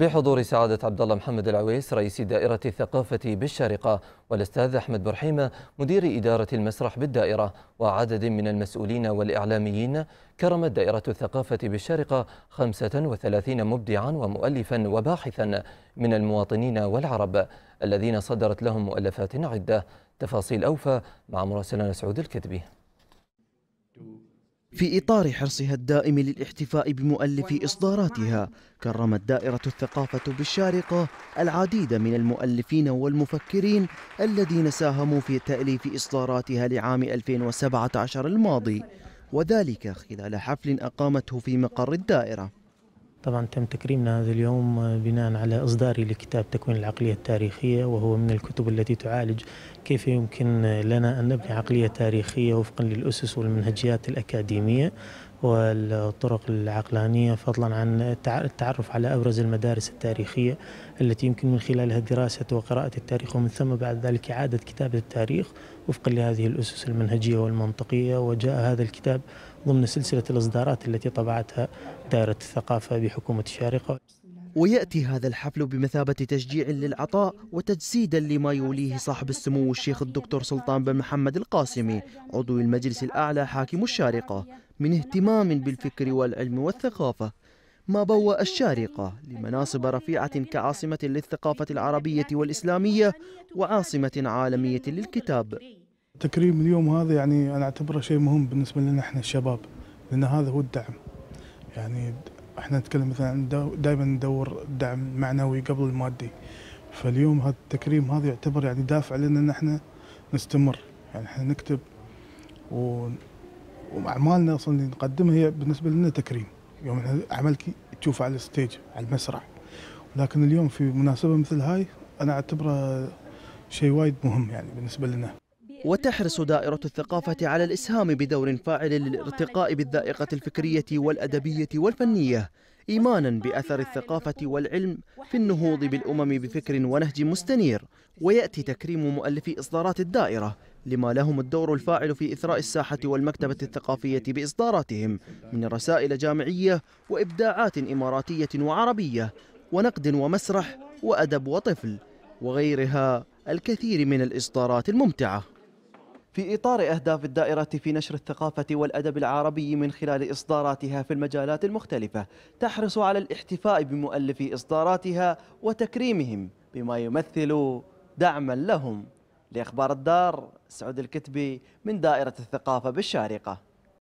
بحضور سعادة عبد الله محمد العويس رئيس دائرة الثقافة بالشارقة والأستاذ أحمد برحيمة مدير إدارة المسرح بالدائرة وعدد من المسؤولين والإعلاميين كرمت دائرة الثقافة بالشارقة 35 مبدعا ومؤلفا وباحثا من المواطنين والعرب الذين صدرت لهم مؤلفات عدة تفاصيل أوفى مع مراسلنا سعود الكتبي في إطار حرصها الدائم للاحتفاء بمؤلفي إصداراتها كرمت دائرة الثقافة بالشارقة العديد من المؤلفين والمفكرين الذين ساهموا في تأليف إصداراتها لعام 2017 الماضي وذلك خلال حفل أقامته في مقر الدائرة طبعا تم تكريمنا هذا اليوم آه، بناء على إصداري لكتاب تكوين العقلية التاريخية وهو من الكتب التي تعالج كيف يمكن لنا أن نبني عقلية تاريخية وفقا للأسس والمنهجيات الأكاديمية والطرق العقلانية فضلا عن التعرف على أبرز المدارس التاريخية التي يمكن من خلالها دراسة وقراءة التاريخ ومن ثم بعد ذلك إعادة كتابة التاريخ وفقا لهذه الأسس المنهجية والمنطقية وجاء هذا الكتاب ضمن سلسلة الإصدارات التي طبعتها دائرة الثقافة بحكومة الشارقة ويأتي هذا الحفل بمثابة تشجيع للعطاء وتجسيدا لما يوليه صاحب السمو الشيخ الدكتور سلطان بن محمد القاسمي عضو المجلس الأعلى حاكم الشارقة من اهتمام بالفكر والعلم والثقافة ما بوأ الشارقة لمناصب رفيعة كعاصمة للثقافة العربية والإسلامية وعاصمة عالمية للكتاب تكريم اليوم هذا يعني أنا أعتبره شيء مهم بالنسبة لنا إحنا الشباب لأن هذا هو الدعم يعني إحنا نتكلم مثلا دائما ندور دعم معنوي قبل المادي فاليوم هذا التكريم هذا يعتبر يعني دافع لنا إن إحنا نستمر يعني إحنا نكتب و واعمالنا اصلا اللي نقدمها هي بالنسبه لنا تكريم يوم عملك تشوفه على الستيج على المسرح لكن اليوم في مناسبه مثل هاي انا اعتبره شيء وايد مهم يعني بالنسبه لنا وتحرص دائرة الثقافة على الإسهام بدور فاعل للارتقاء بالذائقة الفكرية والأدبية والفنية إيمانا بأثر الثقافة والعلم في النهوض بالأمم بفكر ونهج مستنير ويأتي تكريم مؤلفي إصدارات الدائرة لما لهم الدور الفاعل في إثراء الساحة والمكتبة الثقافية بإصداراتهم من رسائل جامعية وإبداعات إماراتية وعربية ونقد ومسرح وأدب وطفل وغيرها الكثير من الإصدارات الممتعة في إطار أهداف الدائرة في نشر الثقافة والأدب العربي من خلال إصداراتها في المجالات المختلفة تحرص على الاحتفاء بمؤلفي إصداراتها وتكريمهم بما يمثل دعما لهم لأخبار الدار سعود الكتبي من دائرة الثقافة بالشارقة